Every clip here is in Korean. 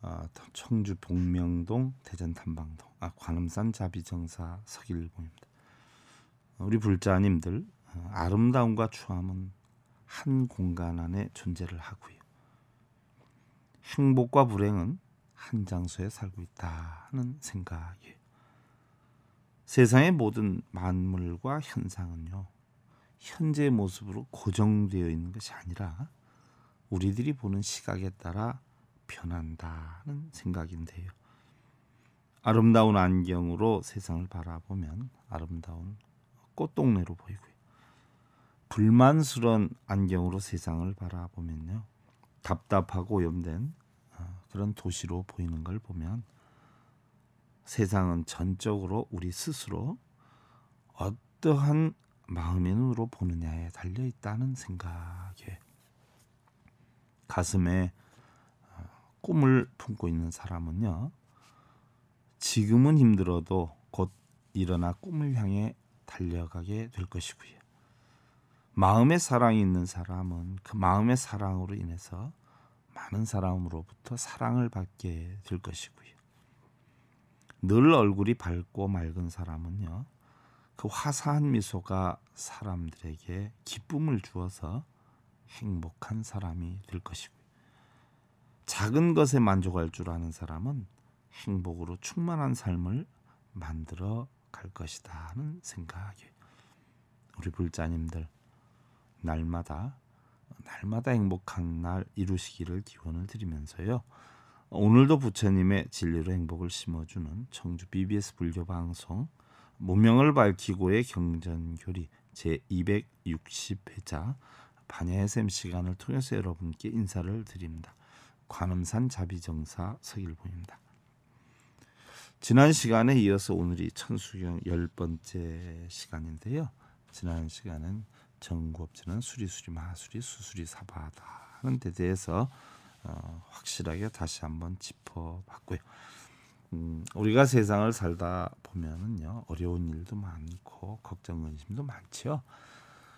어, 청주 복명동, 대전 탐방동, 아 관음산 자비정사 석일봉입니다 우리 불자님들 아, 아름다움과 추함은 한 공간 안에 존재를 하고요. 행복과 불행은 한 장소에 살고 있다 하는 생각이에요. 세상의 모든 만물과 현상은요. 현재의 모습으로 고정되어 있는 것이 아니라 우리들이 보는 시각에 따라 변한다는 생각인데요. 아름다운 안경으로 세상을 바라보면 아름다운 꽃동네로 보이고요. 불만스러운 안경으로 세상을 바라보면요. 답답하고 염된 어, 그런 도시로 보이는 걸 보면 세상은 전적으로 우리 스스로 어떠한 마음의 으로 보느냐에 달려 있다는 생각에 가슴에 꿈을 품고 있는 사람은요. 지금은 힘들어도 곧 일어나 꿈을 향해 달려가게 될 것이고요. 마음의 사랑이 있는 사람은 그 마음의 사랑으로 인해서 많은 사람으로부터 사랑을 받게 될 것이고요. 늘 얼굴이 밝고 맑은 사람은요. 그 화사한 미소가 사람들에게 기쁨을 주어서 행복한 사람이 될 것이고 작은 것에 만족할 줄 아는 사람은 행복으로 충만한 삶을 만들어 갈 것이다 하는 생각이 우리 불자님들 날마다 날마다 행복한 날 이루시기를 기원을 드리면서요. 오늘도 부처님의 진리로 행복을 심어주는 청주 BBS 불교 방송 문명을 밝히고의 경전교리 제 260회자 반야의 샘 시간을 통해서 여러분께 인사를 드립니다. 관음산 자비정사 서일보입니다 지난 시간에 이어서 오늘이 천수경 열 번째 시간인데요. 지난 시간은 정구업체는 수리수리 마수리 수수리 사바다 하는 데 대해서 어, 확실하게 다시 한번 짚어봤고요. 음, 우리가 세상을 살다 보면은요 어려운 일도 많고 걱정 근심도 많지요.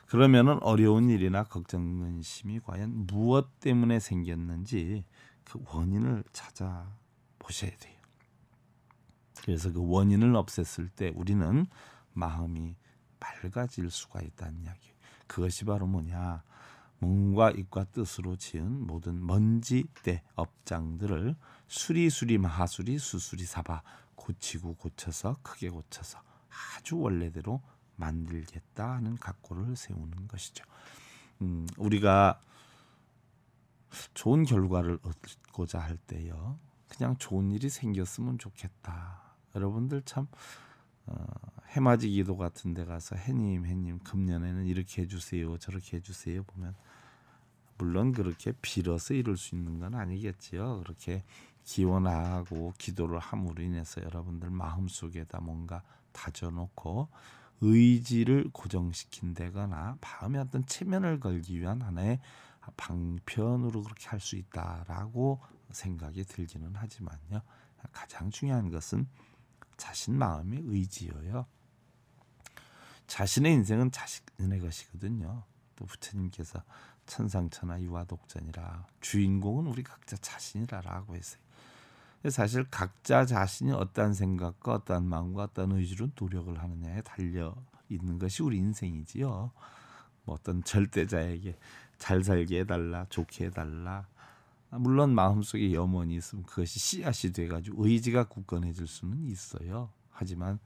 그러면은 어려운 일이나 걱정 근심이 과연 무엇 때문에 생겼는지 그 원인을 찾아 보셔야 돼요. 그래서 그 원인을 없앴을 때 우리는 마음이 밝아질 수가 있다는 이야기. 그것이 바로 뭐냐? 몸과 입과 뜻으로 지은 모든 먼지 때 업장들을 수리수리 마하수리 수수리 사바 고치고 고쳐서 크게 고쳐서 아주 원래대로 만들겠다 는 각오를 세우는 것이죠. 음, 우리가 좋은 결과를 얻고자 할 때요. 그냥 좋은 일이 생겼으면 좋겠다. 여러분들 참 어, 해맞이 기도 같은 데 가서 해님 해님 금년에는 이렇게 해주세요 저렇게 해주세요 보면 물론 그렇게 빌어서 이룰 수 있는 건 아니겠지요. 그렇게 기원하고 기도를 함으로 인해서 여러분들 마음속에다 뭔가 다져놓고 의지를 고정시킨다거나 마음에 어떤 체면을 걸기 위한 하나의 방편으로 그렇게 할 수 있다라고 생각이 들기는 하지만요. 가장 중요한 것은 자신 마음의 의지예요. 자신의 인생은 자신의 것이거든요. 또 부처님께서 천상천하 유화독전이라 주인공은 우리 각자 자신이라라고 했어요. 사실 각자 자신이 어떠 생각과 어떠 마음과 어떠 의지로 노력을 하느냐에 달려 있는 것이 우리 인생이지요. 뭐 어떤 절대자에게 잘 살게 해달라, 좋게 해달라. 아, 물론 마음속에 염원이 있으면 그것이 씨앗이 돼가지고 의지가 굳건해질 수는 있어요. 하지만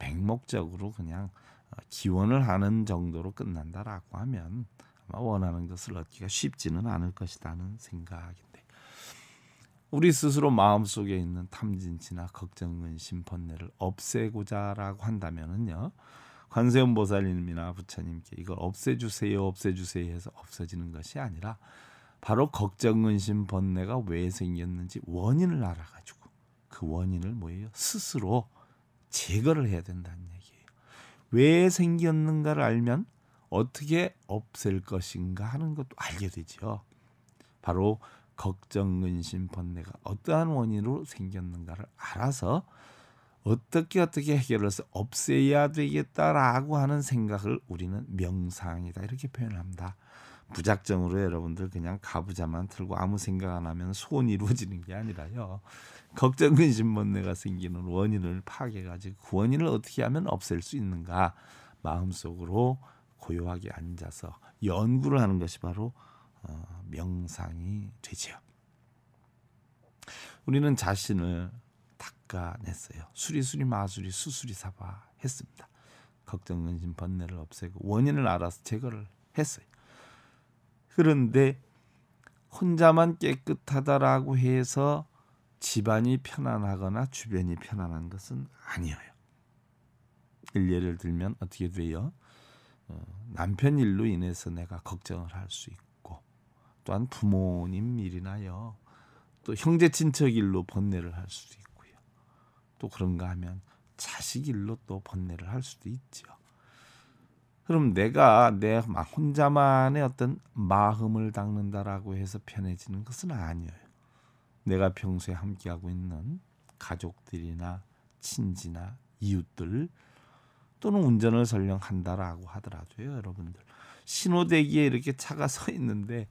맹목적으로 그냥 어, 기원을 하는 정도로 끝난다라고 하면 아마 원하는 것을 얻기가 쉽지는 않을 것이라는 생각인데 우리 스스로 마음속에 있는 탐진치나 걱정, 근심, 번뇌를 없애고자라고 한다면은요. 관세음 보살님이나 부처님께 이걸 없애주세요, 없애주세요 해서 없어지는 것이 아니라 바로 걱정, 근심, 번뇌가 왜 생겼는지 원인을 알아가지고 그 원인을 뭐예요? 스스로 제거를 해야 된다는 얘기예요. 왜 생겼는가를 알면 어떻게 없앨 것인가 하는 것도 알게 되지요. 바로 걱정, 근심, 번뇌가 어떠한 원인으로 생겼는가를 알아서 어떻게 어떻게 해결해서 없애야 되겠다라고 하는 생각을 우리는 명상이다 이렇게 표현합니다. 부작정으로 여러분들 그냥 가부좌만 틀고 아무 생각 안 하면 소원이 이루어지는 게 아니라요. 걱정 근심 번뇌가 생기는 원인을 파악 가지고 그 원인을 어떻게 하면 없앨 수 있는가 마음속으로 고요하게 앉아서 연구를 하는 것이 바로 어, 명상이 되지요. 우리는 자신을 닦아냈어요. 수리수리 마수리 수수리 사바 했습니다. 걱정 근심 번뇌를 없애고 원인을 알아서 제거를 했어요. 그런데 혼자만 깨끗하다라고 해서 집안이 편안하거나 주변이 편안한 것은 아니에요. 예를 들면 어떻게 돼요? 어, 남편 일로 인해서 내가 걱정을 할 수 있고 또한 부모님 일이나요. 또 형제 친척 일로 번뇌를 할 수도 있고 또 그런가 하면 자식 일로 또 번뇌를 할 수도 있죠. 그럼 내가 내 혼자만의 어떤 마음을 닦는다라고 해서 편해지는 것은 아니에요. 내가 평소에 함께하고 있는 가족들이나 친지나 이웃들 또는 운전을 설령 한다라고 하더라도요, 여러분들 신호대기에 이렇게 차가 서 있는데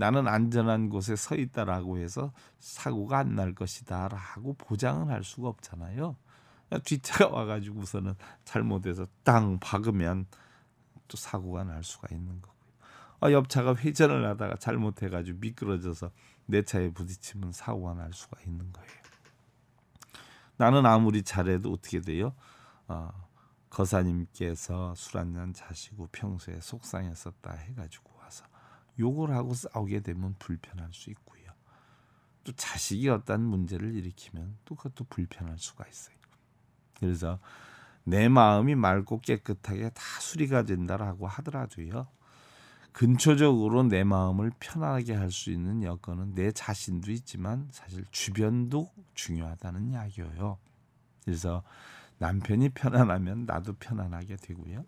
나는 안전한 곳에 서 있다라고 해서 사고가 안 날 것이다라고 보장을 할 수가 없잖아요. 그러니까 뒷차가 와가지고서는 잘못해서 땅 박으면 또 사고가 날 수가 있는 거고요. 아, 옆차가 회전을 하다가 잘못해가지고 미끄러져서 내 차에 부딪히면 사고가 날 수가 있는 거예요. 나는 아무리 잘해도 어떻게 돼요? 어, 거사님께서 술 한잔 자시고 평소에 속상했었다 해가지고 욕을 하고 싸우게 되면 불편할 수 있고요. 또 자식이 어떤 문제를 일으키면 또 그것도 불편할 수가 있어요. 그래서 내 마음이 맑고 깨끗하게 다 수리가 된다라고 하더라도요. 근초적으로 내 마음을 편안하게 할 수 있는 여건은 내 자신도 있지만 사실 주변도 중요하다는 이야기예요. 그래서 남편이 편안하면 나도 편안하게 되고요.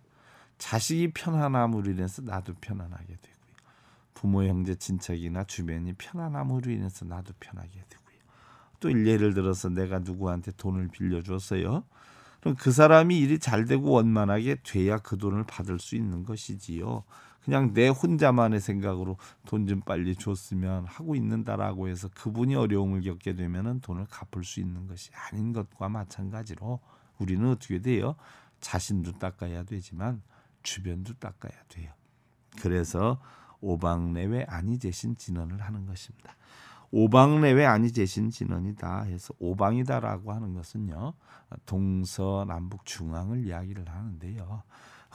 자식이 편안함으로 인해서 나도 편안하게 돼요. 부모, 형제, 친척이나 주변이 편안함으로 인해서 나도 편하게 되고요. 또 예를 들어서 내가 누구한테 돈을 빌려줬어요. 그럼 그 사람이 일이 잘 되고 원만하게 돼야 그 돈을 받을 수 있는 것이지요. 그냥 내 혼자만의 생각으로 돈 좀 빨리 줬으면 하고 있는다라고 해서 그분이 어려움을 겪게 되면은 돈을 갚을 수 있는 것이 아닌 것과 마찬가지로 우리는 어떻게 돼요? 자신도 닦아야 되지만 주변도 닦아야 돼요. 그래서 오방 내외 아니 재신 진언을 하는 것입니다. 5방 내외 안이 재신 진언이다 해서 5방이다라고 하는 것은요. 동서 남북 중앙을 이야기를 하는데요.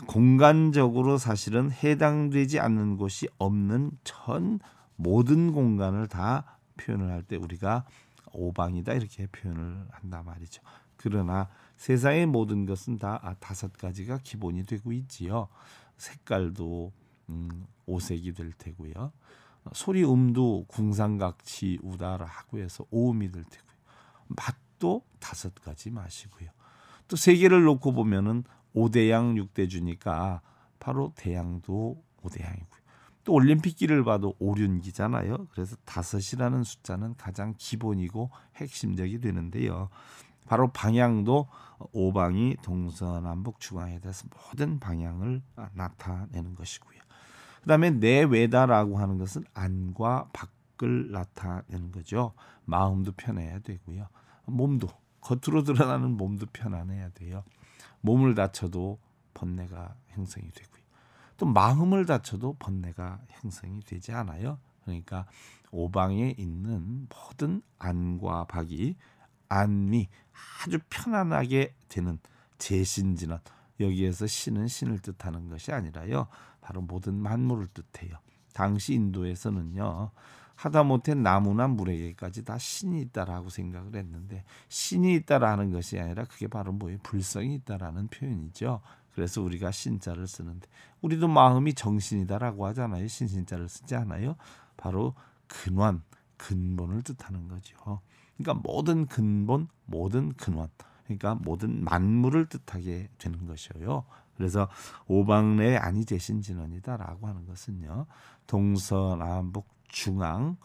공간적으로 사실은 해당되지 않는 곳이 없는 전 모든 공간을 다 표현을 할 때 우리가 오방이다 이렇게 표현을 한다 말이죠. 그러나 세상의 모든 것은 다 아, 다섯 가지가 기본이 되고 있지요. 색깔도 음, 오색이될 테고요. 소리 음도 궁상각치 우다라고 해서 오음이 될 테고요. 맛도 다섯 가지 맛이고요. 또 세 개를 놓고 보면은 오대양육대주니까 바로 대양도 오대양이고요또 올림픽기를 봐도 오륜기잖아요. 그래서 다섯이라는 숫자는 가장 기본이고 핵심적이 되는데요. 바로 방향도 오방이 동서남북 중앙에 대해서 모든 방향을 나타내는 것이고요. 그다음에 내외다라고 하는 것은 안과 밖을 나타내는 거죠. 마음도 편해야 되고요. 몸도 겉으로 드러나는 몸도 편안해야 돼요. 몸을 다쳐도 번뇌가 형성이 되고요. 또 마음을 다쳐도 번뇌가 형성이 되지 않아요. 그러니까 오방에 있는 모든 안과 박이 안이 아주 편안하게 되는 재신지는 여기에서 신은 신을 뜻하는 것이 아니라요. 바로 모든 만물을 뜻해요. 당시 인도에서는요. 하다못해 나무나 물에게까지 다 신이 있다라고 생각을 했는데 신이 있다라는 것이 아니라 그게 바로 뭐예요? 불성이 있다라는 표현이죠. 그래서 우리가 신자를 쓰는데 우리도 마음이 정신이다라고 하잖아요. 신신자를 쓰지 않아요. 바로 근원, 근본을 뜻하는 거죠. 그러니까 모든 근본, 모든 근원, 그러니까 모든 만물을 뜻하게 되는 것이에요. 그래서 오방내 아니 재신진원이다라고 하는 것은요. 동서남북 중앙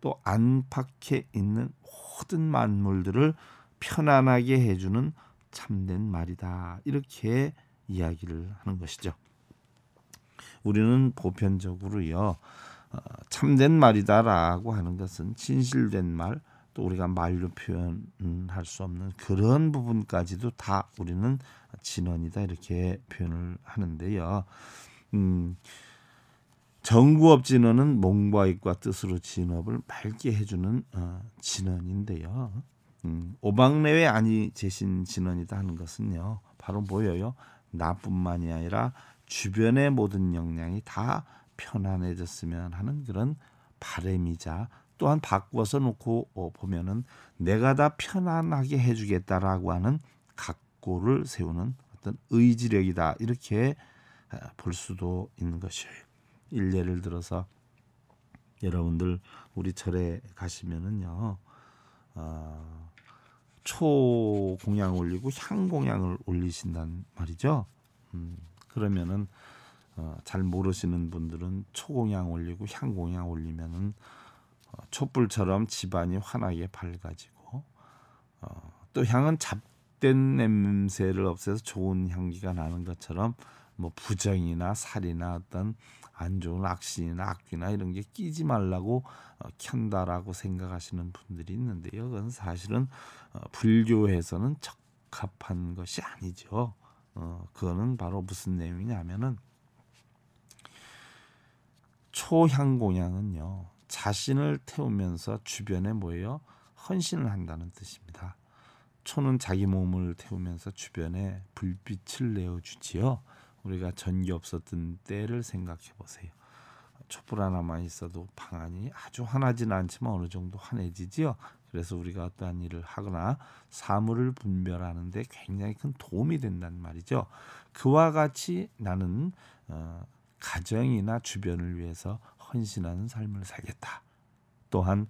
또 안팎에 있는 모든 만물들을 편안하게 해주는 참된 말이다. 이렇게 이야기를 하는 것이죠. 우리는 보편적으로요. 어, 참된 말이다라고 하는 것은 진실된 말, 또 우리가 말로 표현할 수 없는 그런 부분까지도 다 우리는 진원이다 이렇게 표현을 하는데요. 음, 정구업 진원은 몽바익과 뜻으로 진업을 맑게 해주는 어, 진원인데요. 음, 오방내외 아니 제신 진원이다 하는 것은요. 바로 뭐예요? 나뿐만이 아니라 주변의 모든 역량이 다 편안해졌으면 하는 그런 바램이자 또한 바꿔서 놓고 어, 보면은 내가 다 편안하게 해주겠다라고 하는 각고를 세우는 어떤 의지력이다 이렇게 어, 볼 수도 있는 것이에요. 일례를 들어서 여러분들 우리 절에 가시면은요 어, 초 공양 올리고 향 공양을 올리신단 말이죠. 음, 그러면은 어, 잘 모르시는 분들은 초 공양 올리고 향 공양 올리면은 촛불처럼 집안이 환하게 밝아지고 어, 또 향은 잡된 냄새를 없애서 좋은 향기가 나는 것처럼 뭐 부정이나 살이나 어떤 안 좋은 악신이나 악귀나 이런 게 끼지 말라고 어, 켠다라고 생각하시는 분들이 있는데요. 그건 사실은 어, 불교에서는 적합한 것이 아니죠. 어, 그거는 바로 무슨 내용이냐면은 초향 공양은요. 자신을 태우면서 주변에 모여 헌신을 한다는 뜻입니다. 초는 자기 몸을 태우면서 주변에 불빛을 내어주지요. 우리가 전기 없었던 때를 생각해 보세요. 촛불 하나만 있어도 방안이 아주 환하지는 않지만 어느 정도 환해지지요. 그래서 우리가 어떠한 일을 하거나 사물을 분별하는데 굉장히 큰 도움이 된단 말이죠. 그와 같이 나는 어, 가정이나 주변을 위해서 헌신하는 삶을 살겠다. 또한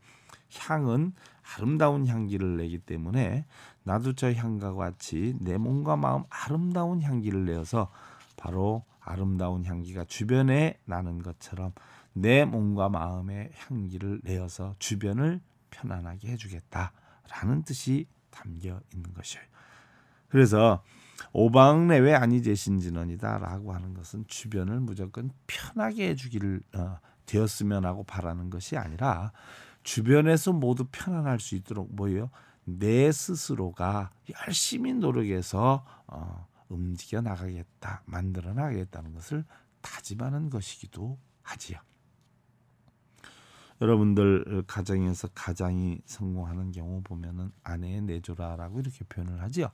향은 아름다운 향기를 내기 때문에 나두차 향과 같이 내 몸과 마음 아름다운 향기를 내어서 바로 아름다운 향기가 주변에 나는 것처럼 내 몸과 마음의 향기를 내어서 주변을 편안하게 해주겠다라는 뜻이 담겨 있는 것이에요. 그래서 오방 내외 아니 제신 진언이다라고 하는 것은 주변을 무조건 편하게 해주기를 어, 되었으면 하고 바라는 것이 아니라 주변에서 모두 편안할 수 있도록 뭐예요? 내 스스로가 열심히 노력해서 어, 움직여 나가겠다, 만들어 나가겠다는 것을 다짐하는 것이기도 하지요. 여러분들 가정에서 가장이 성공하는 경우 보면은 아내의 내조라라고 이렇게 표현을 하지요.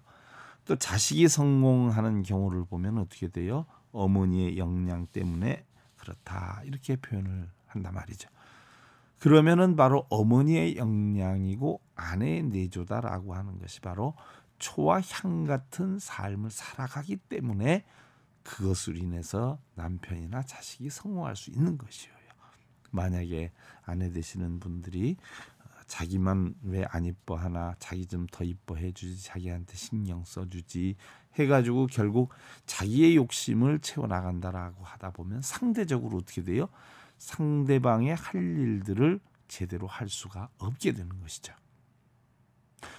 또 자식이 성공하는 경우를 보면 어떻게 돼요? 어머니의 역량 때문에 그렇다. 이렇게 표현을 한단 말이죠. 그러면은 바로 어머니의 영향이고 아내의 내조다라고 하는 것이 바로 초와 향 같은 삶을 살아가기 때문에 그것을 인해서 남편이나 자식이 성공할 수 있는 것이에요. 만약에 아내 되시는 분들이 어, 자기만 왜 안 이뻐하나 자기 좀 더 이뻐해 주지 자기한테 신경 써 주지 해가지고 결국 자기의 욕심을 채워나간다라고 하다 보면 상대적으로 어떻게 돼요? 상대방의 할 일들을 제대로 할 수가 없게 되는 것이죠.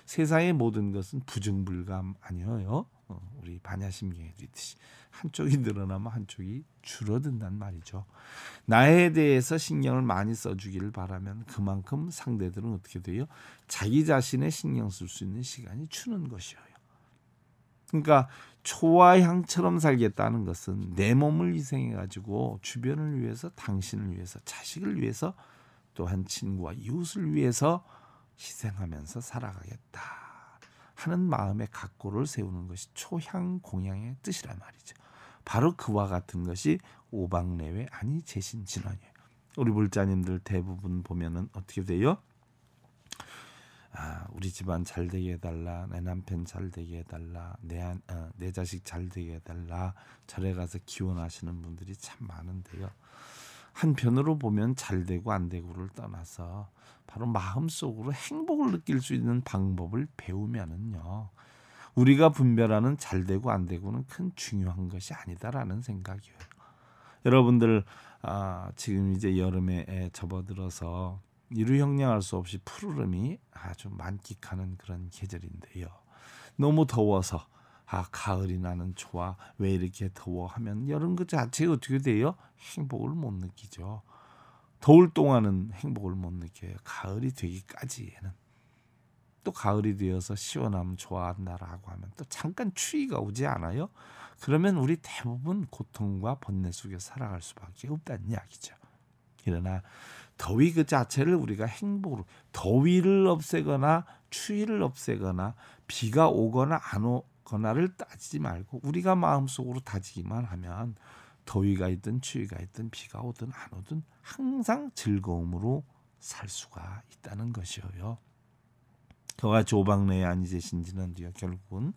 세상의 모든 것은 부정불감 아니에요. 어, 우리 반야심경에 있듯이 한쪽이 늘어나면 한쪽이 줄어든단 말이죠. 나에 대해서 신경을 많이 써주기를 바라면 그만큼 상대들은 어떻게 돼요? 자기 자신에 신경 쓸 수 있는 시간이 주는 것이에요. 그러니까 초와 향처럼 살겠다는 것은 내 몸을 희생해 가지고 주변을 위해서 당신을 위해서 자식을 위해서 또한 친구와 이웃을 위해서 희생하면서 살아가겠다 하는 마음의 각고를 세우는 것이 초향 공양의 뜻이란 말이죠. 바로 그와 같은 것이 오방내외 아니 재신 진원이에요. 우리 불자님들 대부분 보면은 어떻게 돼요? 아, 우리 집안 잘 되게 해달라, 내 남편 잘 되게 해달라, 내, 아, 내 자식 잘 되게 해달라, 절에 가서 기원하시는 분들이 참 많은데요. 한편으로 보면 잘 되고 안 되고를 떠나서 바로 마음속으로 행복을 느낄 수 있는 방법을 배우면은요. 우리가 분별하는 잘 되고 안 되고는 큰 중요한 것이 아니다라는 생각이에요. 여러분들 아, 지금 이제 여름에 접어들어서 이루 형량할 수 없이 푸르름이 아주 만끽하는 그런 계절인데요. 너무 더워서 아 가을이 나는 좋아 왜 이렇게 더워 하면 여름 그 자체가 어떻게 돼요? 행복을 못 느끼죠. 더울 동안은 행복을 못 느껴요. 가을이 되기까지는 에또 가을이 되어서 시원함 좋아한다라고 하면 또 잠깐 추위가 오지 않아요? 그러면 우리 대부분 고통과 번뇌 속에 살아갈 수밖에 없다는 이야기죠. 그러나 더위 그 자체를 우리가 행복으로 더위를 없애거나 추위를 없애거나 비가 오거나 안 오거나를 따지지 말고 우리가 마음속으로 다지기만 하면 더위가 있든 추위가 있든 비가 오든 안 오든 항상 즐거움으로 살 수가 있다는 것이어요. 그가 조방내에 아니 신지는 뒤에 결국은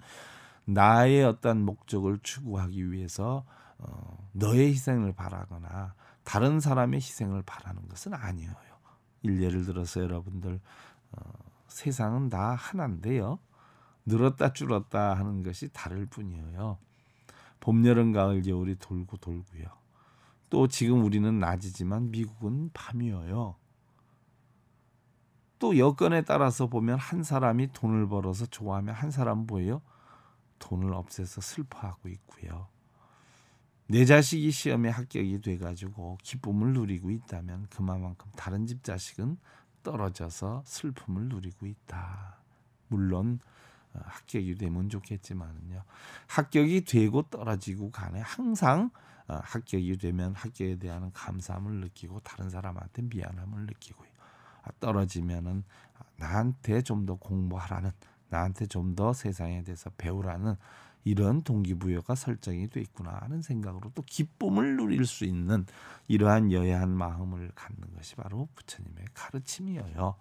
나의 어떤 목적을 추구하기 위해서 어, 너의 희생을 바라거나 다른 사람의 희생을 바라는 것은 아니에요. 예를 들어서 여러분들 어, 세상은 다 하나인데요. 늘었다 줄었다 하는 것이 다를 뿐이에요. 봄, 여름, 가을, 겨울이 돌고 돌고요. 또 지금 우리는 낮이지만 미국은 밤이어요. 또 여건에 따라서 보면 한 사람이 돈을 벌어서 좋아하면 한 사람 보여요. 돈을 없애서 슬퍼하고 있고요. 내 자식이 시험에 합격이 돼가지고 기쁨을 누리고 있다면 그만큼 다른 집 자식은 떨어져서 슬픔을 누리고 있다. 물론 어, 합격이 되면 좋겠지만요. 은 합격이 되고 떨어지고 간에 항상 어, 합격이 되면 합격에 대한 감사함을 느끼고 다른 사람한테 미안함을 느끼고요. 아, 떨어지면은 나한테 좀 더 공부하라는 나한테 좀 더 세상에 대해서 배우라는 이런 동기부여가 설정이 돼 있구나 하는 생각으로 또 기쁨을 누릴 수 있는 이러한 여야한 마음을 갖는 것이 바로 부처님의 가르침이에요.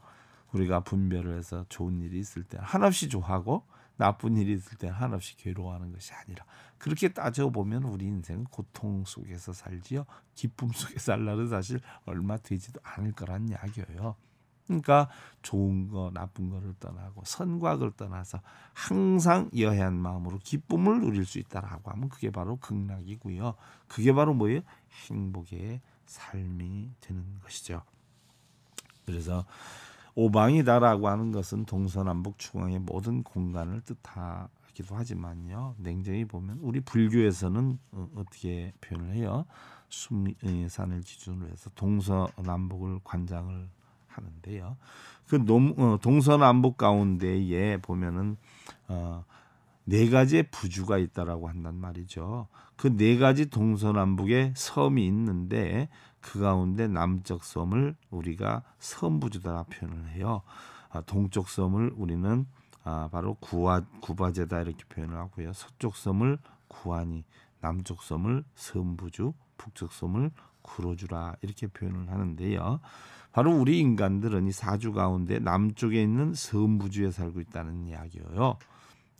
우리가 분별을 해서 좋은 일이 있을 때 한없이 좋아하고 나쁜 일이 있을 때 한없이 괴로워하는 것이 아니라 그렇게 따져보면 우리 인생은 고통 속에서 살지요 기쁨 속에 살라는 사실 얼마 되지도 않을 거란 이야기예요. 그러니까 좋은 거 나쁜 거를 떠나고 선과을 떠나서 항상 여해한 마음으로 기쁨을 누릴 수 있다라고 하면 그게 바로 극락이고요. 그게 바로 뭐예요? 행복의 삶이 되는 것이죠. 그래서 오방이다라고 하는 것은 동서남북 중앙의 모든 공간을 뜻하기도 하지만요. 냉정히 보면 우리 불교에서는 어, 어떻게 표현을 해요? 수미산을 어, 기준으로 해서 동서남북을 관장을 하는데요. 그 어, 동서남북 가운데에 보면은 어, 네 가지의 부주가 있다라고 한단 말이죠. 그 네 가지 동서남북의 섬이 있는데 그 가운데 남쪽 섬을 우리가 섬부주다 라 표현을 해요. 아, 동쪽 섬을 우리는 아, 바로 구아, 구바제다 이렇게 표현을 하고요. 서쪽 섬을 구안이 남쪽 섬을 섬부주 북쪽 섬을 구로주라 이렇게 표현을 하는데요. 바로 우리 인간들은 이 사주 가운데 남쪽에 있는 섬부주에 살고 있다는 이야기예요.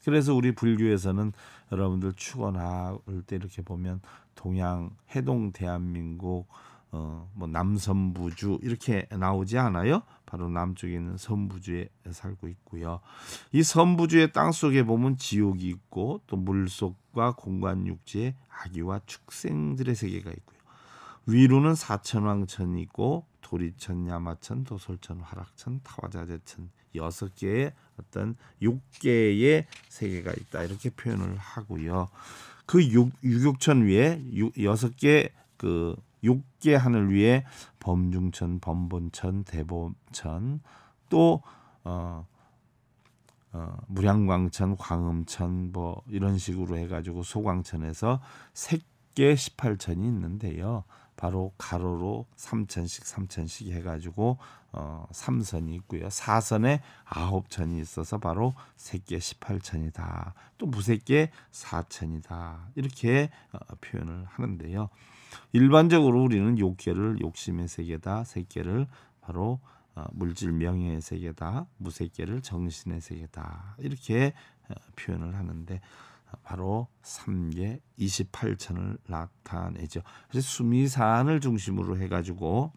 그래서 우리 불교에서는 여러분들 축원할 때 이렇게 보면 동양 해동 대한민국 어뭐남섬부주 이렇게 나오지 않아요? 바로 남쪽에 있는 선부주에 살고 있고요. 이 선부주의 땅 속에 보면 지옥이 있고 또 물속과 공간 육지에 아기와 축생들의 세계가 있고요. 위로는 사천왕천이 있고 도리천, 야마천, 도솔천, 화락천, 타와자재천 여섯 개의 어떤 육개의 세계가 있다 이렇게 표현을 하고요. 그 육, 육육천 위에 여섯 개그 육계 하늘 위에 범중천, 범본천, 대본천 또 어, 어, 무량광천, 광음천 뭐 이런 식으로 해가지고 소광천에서 세계 18천이 있는데요. 바로 가로로 3천씩 3천씩 해가지고 어, 3선이 있고요. 4선에 9천이 있어서 바로 세계 18천이다. 또 무색계 4천이다. 이렇게 어, 표현을 하는데요. 일반적으로 우리는 욕계를 욕심의 세계다, 세계를 바로 어, 물질 명예의 세계다, 무색계를 정신의 세계다 이렇게 어, 표현을 하는데 어, 바로 삼계 28천을 나타내죠. 그래서 수미산을 중심으로 해가지고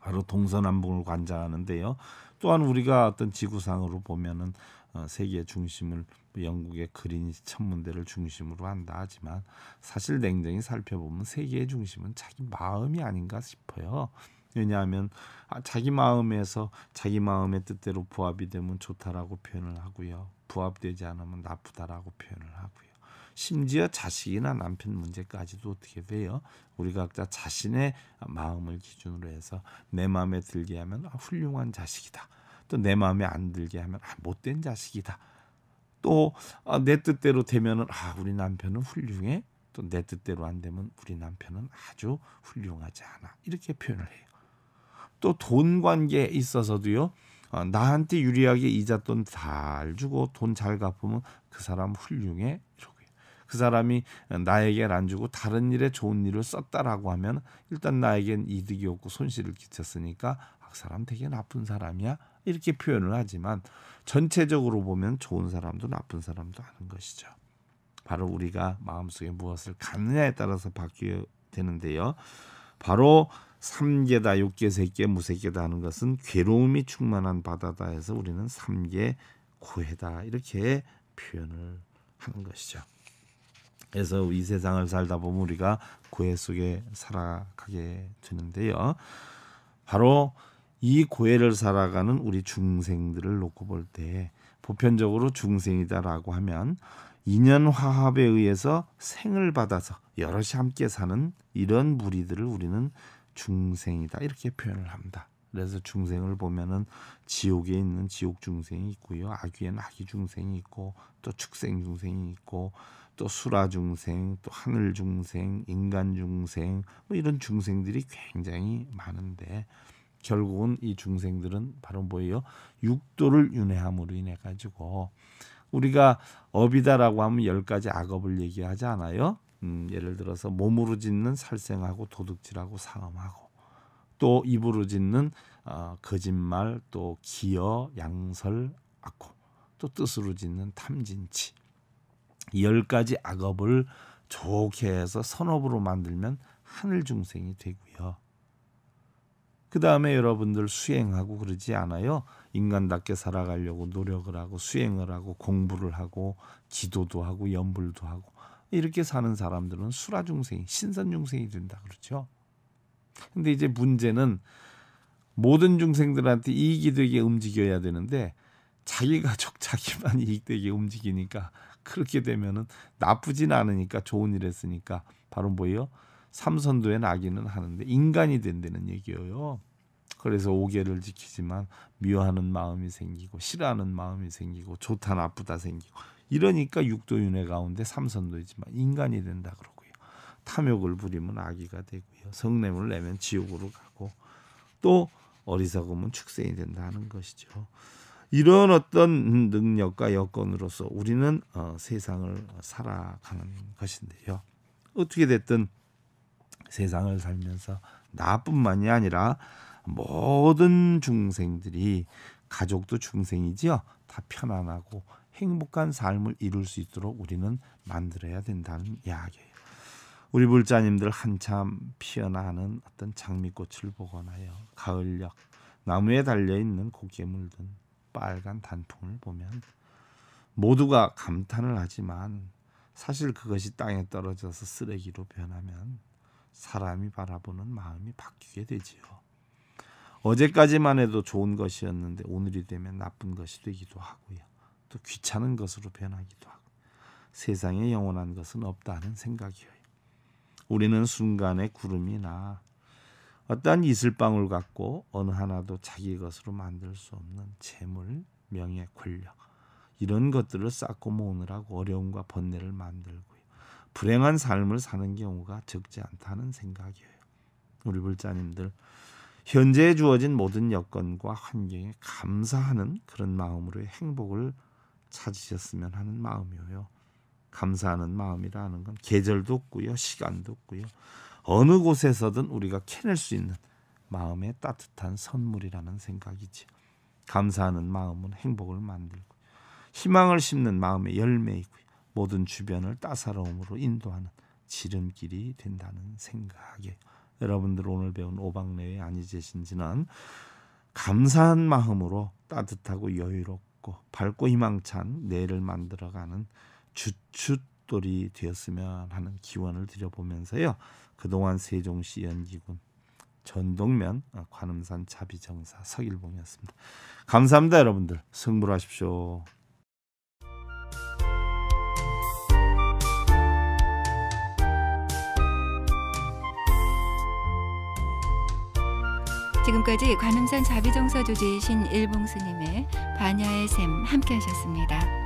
바로 동서남북을 관장하는데요. 또한 우리가 어떤 지구상으로 보면은 어, 세계 중심을 영국의 그린이치 천문대를 중심으로 한다 하지만 사실 냉정히 살펴보면 세계의 중심은 자기 마음이 아닌가 싶어요. 왜냐하면 아, 자기 마음에서 자기 마음의 뜻대로 부합이 되면 좋다라고 표현을 하고요. 부합되지 않으면 나쁘다라고 표현을 하고요. 심지어 자식이나 남편 문제까지도 어떻게 돼요? 우리 각자 자신의 마음을 기준으로 해서 내 마음에 들게 하면 아, 훌륭한 자식이다. 또 내 마음에 안 들게 하면 아, 못된 자식이다. 또내 아, 뜻대로 되면은 아 우리 남편은 훌륭해. 또 내 뜻대로 안 되면 우리 남편은 아주 훌륭하지 않아. 이렇게 표현을 해요. 또 돈 관계에 있어서도요. 어, 나한테 유리하게 이자 돈 잘 주고 돈 잘 갚으면 그 사람 훌륭해. 이러고. 그 사람이 나에게안 주고 다른 일에 좋은 일을 썼다라고 하면 일단 나에겐 이득이 없고 손실을 끼쳤으니까 악 아, 그 사람 되게 나쁜 사람이야 이렇게 표현을 하지만 전체적으로 보면 좋은 사람도 나쁜 사람도 아는 것이죠. 바로 우리가 마음속에 무엇을 갖느냐에 따라서 바뀌게 되는데요. 바로 삼계다 육계 세계 무세계다 하는 것은 괴로움이 충만한 바다다 해서 우리는 삼계 고해다 이렇게 표현을 하는 것이죠. 에서 이 세상을 살다 보면 우리가 고해 속에 살아가게 되는데요. 바로 이 고해를 살아가는 우리 중생들을 놓고 볼 때 보편적으로 중생이다라고 하면 인연 화합에 의해서 생을 받아서 여럿이 함께 사는 이런 무리들을 우리는 중생이다 이렇게 표현을 합니다. 그래서 중생을 보면은 지옥에 있는 지옥 중생이 있고요, 악귀에는 악귀 중생이 있고 또 축생 중생이 있고 또 수라 중생, 또 하늘 중생, 인간 중생 뭐 이런 중생들이 굉장히 많은데 결국은 이 중생들은 바로 뭐예요? 육도를 윤회함으로 인해 가지고 우리가 업이다라고 하면 열 가지 악업을 얘기하지 않아요? 음, 예를 들어서 몸으로 짓는 살생하고 도둑질하고 사음하고 또 입으로 짓는 어, 거짓말 또 기어 양설 악고 또 뜻으로 짓는 탐진치 열 가지 악업을 좋게 해서 선업으로 만들면 하늘 중생이 되고요. 그 다음에 여러분들 수행하고 그러지 않아요. 인간답게 살아가려고 노력을 하고 수행을 하고 공부를 하고 기도도 하고 연불도 하고 이렇게 사는 사람들은 수라 중생이 신선 중생이 된다 그렇죠. 근데 이제 문제는 모든 중생들한테 이익이 되게 움직여야 되는데 자기 가족 자기만 이익되게 움직이니까 그렇게 되면은 나쁘진 않으니까 좋은 일 했으니까 바로 뭐예요? 삼선도의 낙인은 하는데 인간이 된다는 얘기예요. 그래서 오개를 지키지만 미워하는 마음이 생기고 싫어하는 마음이 생기고 좋다 나쁘다 생기고 이러니까 육도윤회 가운데 삼선도이지만 인간이 된다 그러고요. 탐욕을 부리면 악이가 되고요. 성냄을 내면 지옥으로 가고 또 어리석음은 축생이 된다는 것이죠. 이런 어떤 능력과 여건으로서 우리는 어, 세상을 살아가는 것인데요. 어떻게 됐든 세상을 살면서 나뿐만이 아니라 모든 중생들이 가족도 중생이지요. 다 편안하고 행복한 삶을 이룰 수 있도록 우리는 만들어야 된다는 이야기예요. 우리 불자님들 한참 피어나는 어떤 장미꽃을 보거나요. 가을녘 나무에 달려 있는 고기 물든 빨간 단풍을 보면 모두가 감탄을 하지만 사실 그것이 땅에 떨어져서 쓰레기로 변하면 사람이 바라보는 마음이 바뀌게 되지요. 어제까지만 해도 좋은 것이었는데 오늘이 되면 나쁜 것이 되기도 하고요. 또 귀찮은 것으로 변하기도 하고 세상에 영원한 것은 없다는 생각이에요. 우리는 순간의 구름이나 어떠한 이슬방울 갖고 어느 하나도 자기 것으로 만들 수 없는 재물, 명예, 권력 이런 것들을 쌓고 모으느라고 어려움과 번뇌를 만들고요. 불행한 삶을 사는 경우가 적지 않다는 생각이에요. 우리 불자님들 현재에 주어진 모든 여건과 환경에 감사하는 그런 마음으로 행복을 찾으셨으면 하는 마음이에요. 감사하는 마음이라는 건 계절도 없고요, 시간도 없고요. 어느 곳에서든 우리가 캐낼 수 있는 마음의 따뜻한 선물이라는 생각이지 감사하는 마음은 행복을 만들고 희망을 심는 마음의 열매이고 모든 주변을 따사로움으로 인도하는 지름길이 된다는 생각에 여러분들 오늘 배운 오방내의 아니제신 지는 감사한 마음으로 따뜻하고 여유롭고 밝고 희망찬 내일을 만들어가는 주춧돌이 되었으면 하는 기원을 드려보면서요. 그동안 세종시 연기군 전동면 아, 관음산 자비정사 서일봉이었습니다. 감사합니다 여러분들. 승부하십시오. 지금까지 관음산 자비정사 조지이신 일봉스님의 반야의 샘 함께 하셨습니다.